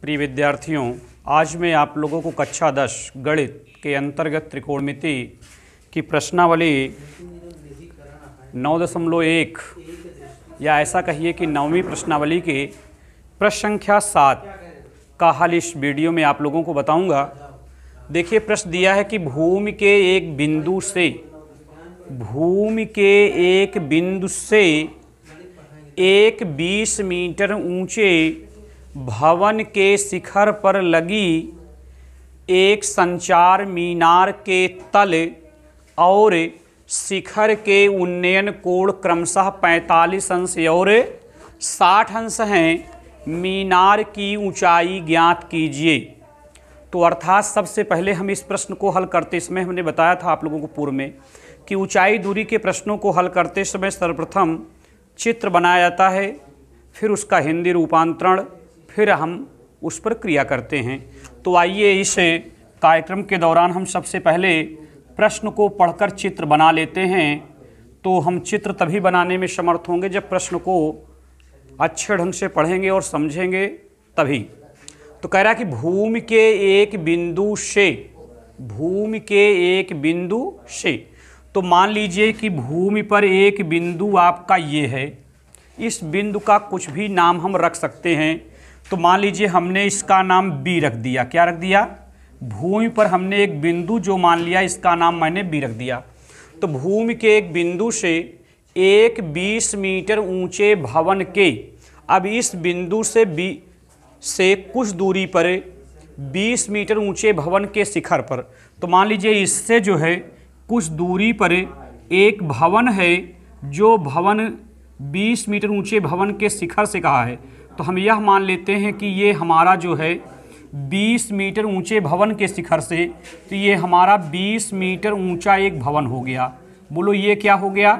प्रिय विद्यार्थियों आज मैं आप लोगों को कक्षा दस गणित के अंतर्गत त्रिकोणमिति की प्रश्नावली नौ दशमलव एक या ऐसा कहिए कि नौवीं प्रश्नावली के प्रश्न संख्या सात का हल इस वीडियो में आप लोगों को बताऊंगा देखिए प्रश्न दिया है कि भूमि के एक बिंदु से भूमि के एक बिंदु से एक बीस मीटर ऊंचे भवन के शिखर पर लगी एक संचार मीनार के तल और शिखर के उन्नयन कोण क्रमशः 45 अंश और 60 अंश हैं मीनार की ऊंचाई ज्ञात कीजिए तो अर्थात सबसे पहले हम इस प्रश्न को हल करते समय हमने बताया था आप लोगों को पूर्व में कि ऊंचाई दूरी के प्रश्नों को हल करते समय सर्वप्रथम चित्र बनाया जाता है फिर उसका हिंदी रूपांतरण फिर हम उस पर क्रिया करते हैं तो आइए इस कार्यक्रम के दौरान हम सबसे पहले प्रश्न को पढ़कर चित्र बना लेते हैं तो हम चित्र तभी बनाने में समर्थ होंगे जब प्रश्न को अच्छे ढंग से पढ़ेंगे और समझेंगे तभी तो कह रहा है कि भूमि के एक बिंदु से भूमि के एक बिंदु से तो मान लीजिए कि भूमि पर एक बिंदु आपका ये है इस बिंदु का कुछ भी नाम हम रख सकते हैं तो मान लीजिए हमने इसका नाम बी रख दिया क्या रख दिया भूमि पर हमने एक बिंदु जो मान लिया इसका नाम मैंने बी रख दिया तो भूमि के एक बिंदु से एक बीस मीटर ऊंचे भवन के अब इस बिंदु से बी से कुछ दूरी पर बीस मीटर ऊंचे भवन के शिखर पर तो मान लीजिए इससे जो है कुछ दूरी पर एक भवन है जो भवन बीस मीटर ऊंचे भवन के शिखर से कहा है तो हम यह मान लेते हैं कि ये हमारा जो है 20 मीटर ऊंचे भवन के शिखर से तो ये हमारा 20 मीटर ऊंचा एक भवन हो गया बोलो ये क्या हो गया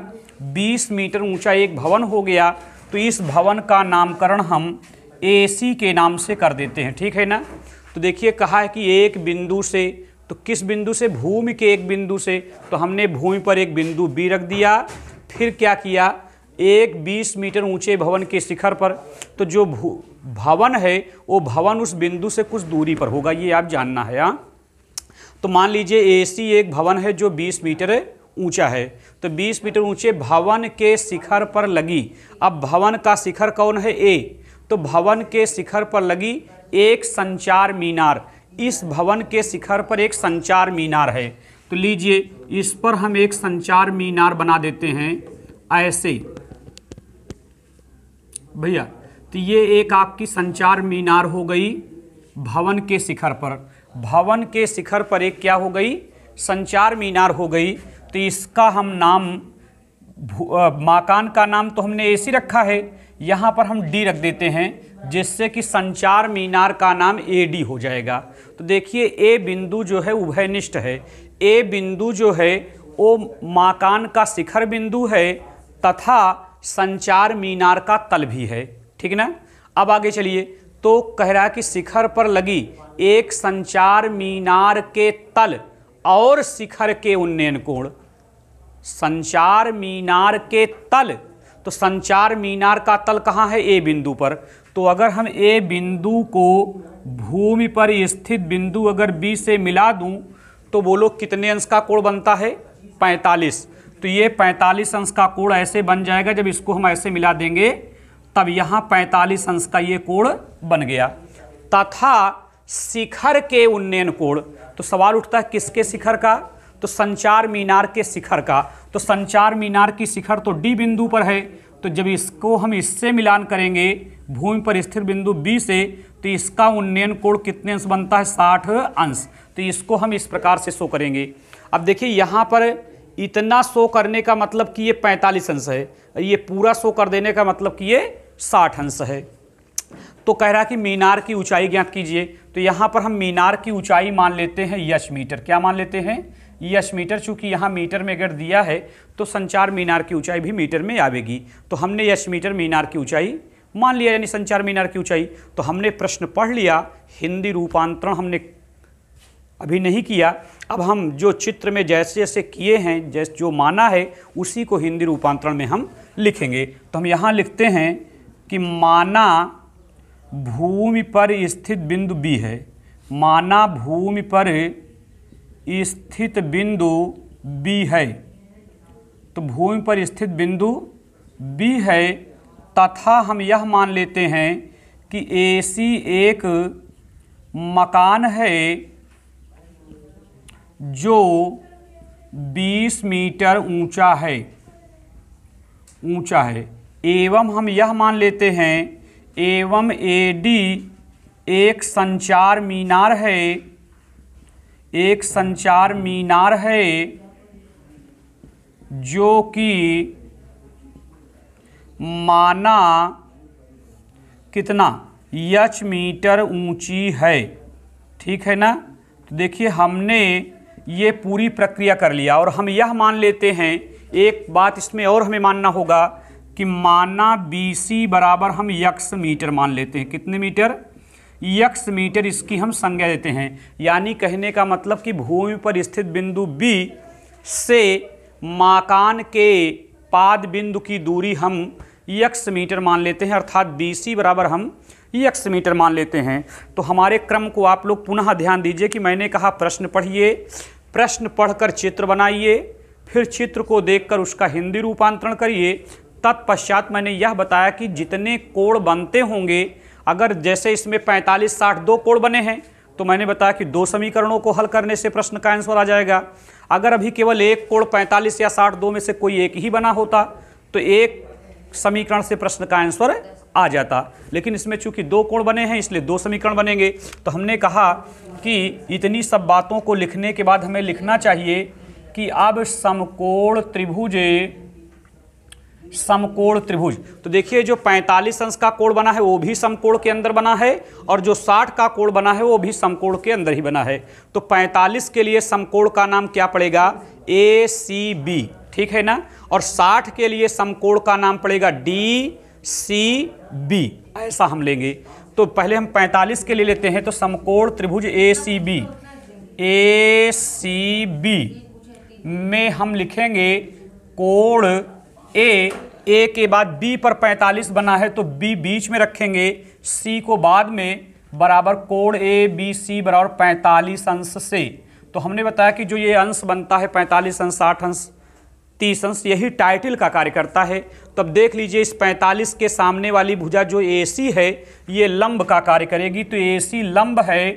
20 मीटर ऊंचा एक भवन हो गया तो इस भवन का नामकरण हम एसी के नाम से कर देते हैं ठीक है ना तो देखिए कहा है कि एक बिंदु से तो किस बिंदु से भूमि के एक बिंदु से तो हमने भूमि पर एक बिंदु बी रख दिया फिर क्या किया एक बीस मीटर ऊंचे भवन के शिखर पर तो जो भवन है वो भवन उस बिंदु से कुछ दूरी पर होगा ये आप जानना है यहाँ तो मान लीजिए एसी एक भवन है जो 20 मीटर ऊंचा है तो 20 मीटर ऊंचे भवन के शिखर पर लगी अब भवन का शिखर कौन है ए तो भवन के शिखर पर लगी एक संचार मीनार इस भवन के शिखर पर एक संचार मीनार है तो लीजिए इस पर हम एक संचार मीनार बना देते हैं ऐसे भैया तो ये एक आपकी संचार मीनार हो गई भवन के शिखर पर भवन के शिखर पर एक क्या हो गई संचार मीनार हो गई तो इसका हम नाम माकान का नाम तो हमने सी रखा है यहाँ पर हम डी रख देते हैं जिससे कि संचार मीनार का नाम ए डी हो जाएगा तो देखिए ए बिंदु जो है उभयनिष्ठ है ए बिंदु जो है वो माकान का शिखर बिंदु है तथा संचार मीनार का तल भी है ठीक ना अब आगे चलिए तो कह रहा है कि शिखर पर लगी एक संचार मीनार के तल और शिखर के उन्नयन कोण संचार मीनार के तल तो संचार मीनार का तल कहाँ है ए बिंदु पर तो अगर हम ए बिंदु को भूमि पर स्थित बिंदु अगर बी से मिला दूं तो बोलो कितने अंश का कोण बनता है 45 तो ये 45 अंश का कोण ऐसे बन जाएगा जब इसको हम ऐसे मिला देंगे तब यहाँ 45 अंश का ये कोण बन गया तथा शिखर के उन्नयन कोण तो सवाल उठता है किसके शिखर का तो संचार मीनार के शिखर का तो संचार मीनार की शिखर तो डी बिंदु पर है तो जब इसको हम इससे मिलान करेंगे भूमि पर स्थिर बिंदु बी से तो इसका उन्नयन कोण कितने अंश बनता है साठ अंश तो इसको हम इस प्रकार से शो करेंगे अब देखिए यहाँ पर इतना शो करने का मतलब कि ये पैंतालीस अंश है ये पूरा शो कर देने का मतलब कि ये साठ अंश है तो कह रहा है कि मीनार की ऊंचाई ज्ञात कीजिए तो यहाँ पर हम मीनार की ऊंचाई मान लेते हैं यश मीटर क्या मान लेते हैं यश मीटर चूँकि यहाँ मीटर में अगर दिया है तो संचार मीनार की ऊंचाई भी मीटर में आवेगी तो हमने यश मीटर मीनार की ऊंचाई मान लिया यानी संचार मीनार की ऊंचाई तो हमने प्रश्न पढ़ लिया हिंदी रूपांतरण हमने अभी नहीं किया अब हम जो चित्र में जैसे जैसे किए हैं जैसे जो माना है उसी को हिंदी रूपांतरण में हम लिखेंगे तो हम यहाँ लिखते हैं कि माना भूमि पर स्थित बिंदु बी है माना भूमि पर स्थित बिंदु बी है तो भूमि पर स्थित बिंदु बी है तथा हम यह मान लेते हैं कि ए सी एक मकान है जो 20 मीटर ऊंचा है ऊंचा है एवं हम यह मान लेते हैं एवं ए डी एक संचार मीनार है एक संचार मीनार है जो कि माना कितना यच मीटर ऊंची है ठीक है ना तो देखिए हमने ये पूरी प्रक्रिया कर लिया और हम यह मान लेते हैं एक बात इसमें और हमें मानना होगा कि माना बी सी बराबर हम यक्स मीटर मान लेते हैं कितने मीटर यक्स मीटर इसकी हम संज्ञा देते हैं यानी कहने का मतलब कि भूमि पर स्थित बिंदु बी से माकान के पाद बिंदु की दूरी हम यक्स मीटर मान लेते हैं अर्थात बी सी बराबर हम यक्स मीटर मान लेते हैं तो हमारे क्रम को आप लोग पुनः ध्यान दीजिए कि मैंने कहा प्रश्न पढ़िए प्रश्न पढ़कर चित्र बनाइए फिर चित्र को देखकर उसका हिंदी रूपांतरण करिए तत्पश्चात मैंने यह बताया कि जितने कोड़ बनते होंगे अगर जैसे इसमें 45 60 दो कोड़ बने हैं तो मैंने बताया कि दो समीकरणों को हल करने से प्रश्न का आंसर आ जाएगा अगर अभी केवल एक कोड़ 45 या 60 दो में से कोई एक ही बना होता तो एक समीकरण से प्रश्न का आंसर आ जाता लेकिन इसमें चूंकि दो कोण बने हैं इसलिए दो समीकरण बनेंगे तो हमने कहा कि इतनी सब बातों को लिखने के बाद हमें लिखना चाहिए कि अब समकोण त्रिभुज समकोण त्रिभुज तो देखिए जो 45 अंश का कोण बना है वो भी समकोण के अंदर बना है और जो 60 का कोण बना है वो भी समकोण के अंदर ही बना है तो 45 के लिए समकोण का नाम क्या पड़ेगा ए सी बी ठीक है ना और 60 के लिए समकोण का नाम पड़ेगा डी सी बी ऐसा हम लेंगे तो पहले हम 45 के लिए लेते हैं तो समकोण त्रिभुज ए सी बी ए सी बी में हम लिखेंगे कोण ए ए के बाद बी पर 45 बना है तो बी बीच में रखेंगे सी को बाद में बराबर कोण ए बी सी बराबर 45 अंश से तो हमने बताया कि जो ये अंश बनता है 45 अंश साठ अंश तीस अंश यही टाइटल का कार्य करता है तो अब देख लीजिए इस 45 के सामने वाली भुजा जो ए सी है ये लंब का कार्य करेगी तो ए सी लंब है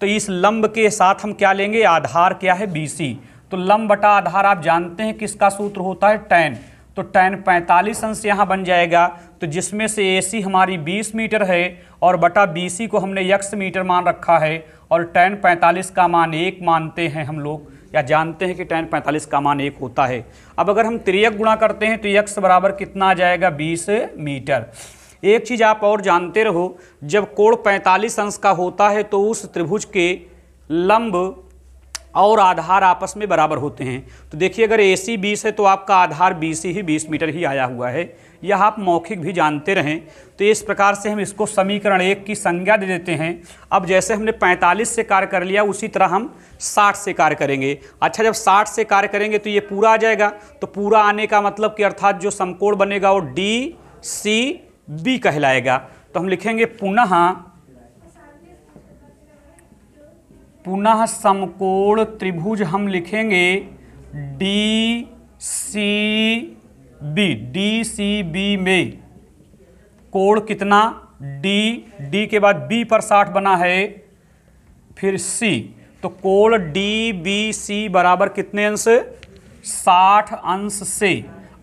तो इस लंब के साथ हम क्या लेंगे आधार क्या है बी सी तो लंब बटा आधार आप जानते हैं किसका सूत्र होता है टैन तो टैन 45 अंश यहाँ बन जाएगा तो जिसमें से ए हमारी 20 मीटर है और बटा बी को हमने यक्स मीटर मान रखा है और टैन 45 का मान एक मानते हैं हम लोग या जानते हैं कि टैन पैंतालीस का मान एक होता है अब अगर हम त्रियक गुणा करते हैं तो यक्स बराबर कितना आ जाएगा बीस मीटर एक चीज़ आप और जानते रहो जब कोण पैंतालीस अंश का होता है तो उस त्रिभुज के लंब और आधार आपस में बराबर होते हैं तो देखिए अगर ए सी बीस है तो आपका आधार बी सी ही बीस मीटर ही आया हुआ है यह आप मौखिक भी जानते रहें तो इस प्रकार से हम इसको समीकरण एक की संज्ञा दे देते हैं अब जैसे हमने 45 से कार्य कर लिया उसी तरह हम 60 से कार्य करेंगे अच्छा जब 60 से कार्य करेंगे तो ये पूरा आ जाएगा तो पूरा आने का मतलब कि अर्थात जो समकोण बनेगा वो डी सी बी कहलाएगा तो हम लिखेंगे पुनः पुनः समकोण त्रिभुज हम लिखेंगे D C B D C B में कोण कितना डी डी के बाद बी पर साठ बना है फिर सी तो कोण डी बी सी बराबर कितने अंश साठ अंश से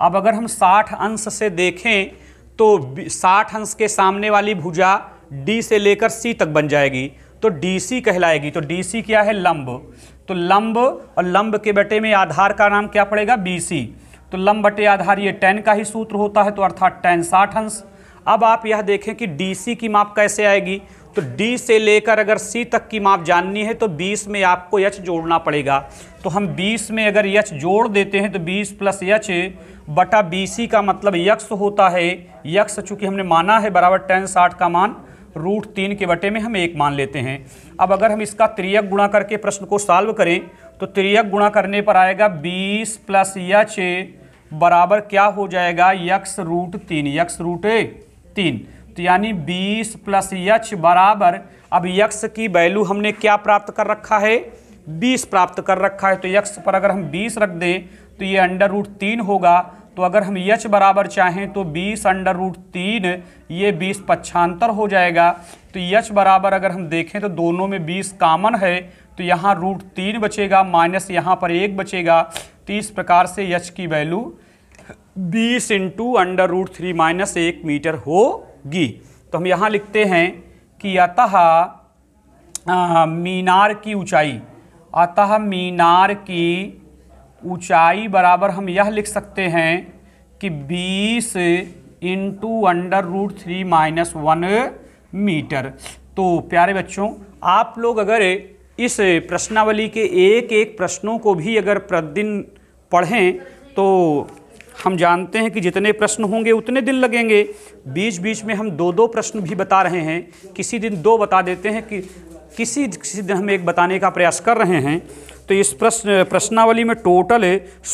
अब अगर हम साठ अंश से देखें तो साठ अंश के सामने वाली भुजा डी से लेकर सी तक बन जाएगी तो डीसी कहलाएगी तो डीसी क्या है लंब तो लंब और लंब के बटे में आधार का नाम क्या पड़ेगा बीसी तो लंब बटे आधार ये टेन का ही सूत्र होता है तो अर्थात टेन साठ अंश अब आप यह देखें कि डीसी की माप कैसे आएगी तो डी से लेकर अगर सी तक की माप जाननी है तो 20 में आपको यच जोड़ना पड़ेगा तो हम 20 में अगर यच जोड़ देते हैं तो 20 प्लस यच बटा बी का मतलब यक्स होता है यक्स चूंकि हमने माना है बराबर टेन साठ का मान रूट तीन के बटे में हम एक मान लेते हैं अब अगर हम इसका त्रियक गुणा करके प्रश्न को सॉल्व करें तो त्रियक गुणा करने पर आएगा बीस प्लस यच बराबर क्या हो जाएगा यक्स रूट तीन यक्स रूट तीन तो यानी बीस प्लस यच बराबर अब यक्स की वैल्यू हमने क्या प्राप्त कर रखा है बीस प्राप्त कर रखा है तो यक्स पर अगर हम बीस रख दें तो ये अंडर रूट तीन होगा तो अगर हम यच बराबर चाहें तो बीस अंडर रूट तीन ये बीस पच्छांतर हो जाएगा तो यच बराबर अगर हम देखें तो दोनों में बीस कामन है तो यहाँ रूट तीन बचेगा माइनस यहाँ पर एक बचेगा तो इस प्रकार से यच की वैल्यू बीस into under root three minus एक मीटर होगी तो हम यहाँ लिखते हैं कि अतः मीनार की ऊंचाई अतः मीनार की ऊंचाई बराबर हम यह लिख सकते हैं कि 20 into under root three minus one meter तो प्यारे बच्चों आप लोग अगर इस प्रश्नावली के एक एक प्रश्नों को भी अगर प्रतिदिन पढ़ें तो हम जानते हैं कि जितने प्रश्न होंगे उतने दिन लगेंगे बीच बीच में हम दो दो प्रश्न भी बता रहे हैं किसी दिन दो बता देते हैं कि किसी किसी दिन हम एक बताने का प्रयास कर रहे हैं तो इस प्रश्न प्रश्नावली में टोटल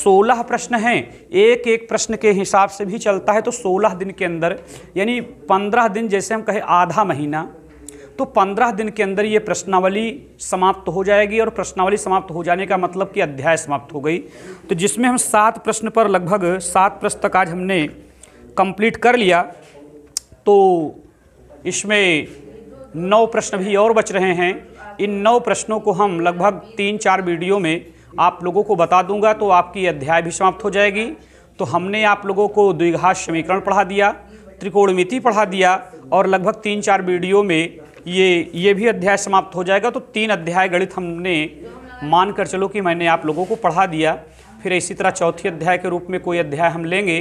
सोलह प्रश्न हैं एक एक प्रश्न के हिसाब से भी चलता है तो सोलह दिन के अंदर यानी पंद्रह दिन जैसे हम कहें आधा महीना तो पंद्रह दिन के अंदर ये प्रश्नावली समाप्त हो जाएगी और प्रश्नावली समाप्त हो जाने का मतलब कि अध्याय समाप्त हो गई तो जिसमें हम सात प्रश्न पर लगभग सात प्रश्न तक आज हमने कंप्लीट कर लिया तो इसमें नौ प्रश्न भी और बच रहे हैं इन नौ प्रश्नों को हम लगभग तीन चार वीडियो में आप लोगों को बता दूंगा तो आपकी अध्याय भी समाप्त हो जाएगी तो हमने आप लोगों को द्विघात समीकरण पढ़ा दिया त्रिकोणमिति पढ़ा दिया और लगभग तीन चार वीडियो में ये ये भी अध्याय समाप्त हो जाएगा तो तीन अध्याय गणित हमने मान कर चलो कि मैंने आप लोगों को पढ़ा दिया फिर इसी तरह चौथी अध्याय के रूप में कोई अध्याय हम लेंगे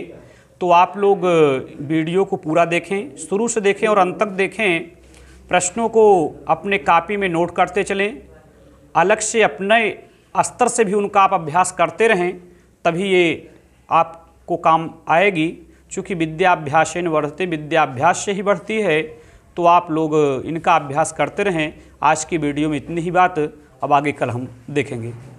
तो आप लोग वीडियो को पूरा देखें शुरू से देखें और अंत तक देखें प्रश्नों को अपने कापी में नोट करते चलें अलग से अपने स्तर से भी उनका आप अभ्यास करते रहें तभी ये आपको काम आएगी चूँकि विद्याभ्यास इन बढ़ते विद्याभ्यास से ही बढ़ती है तो आप लोग इनका अभ्यास करते रहें आज की वीडियो में इतनी ही बात अब आगे कल हम देखेंगे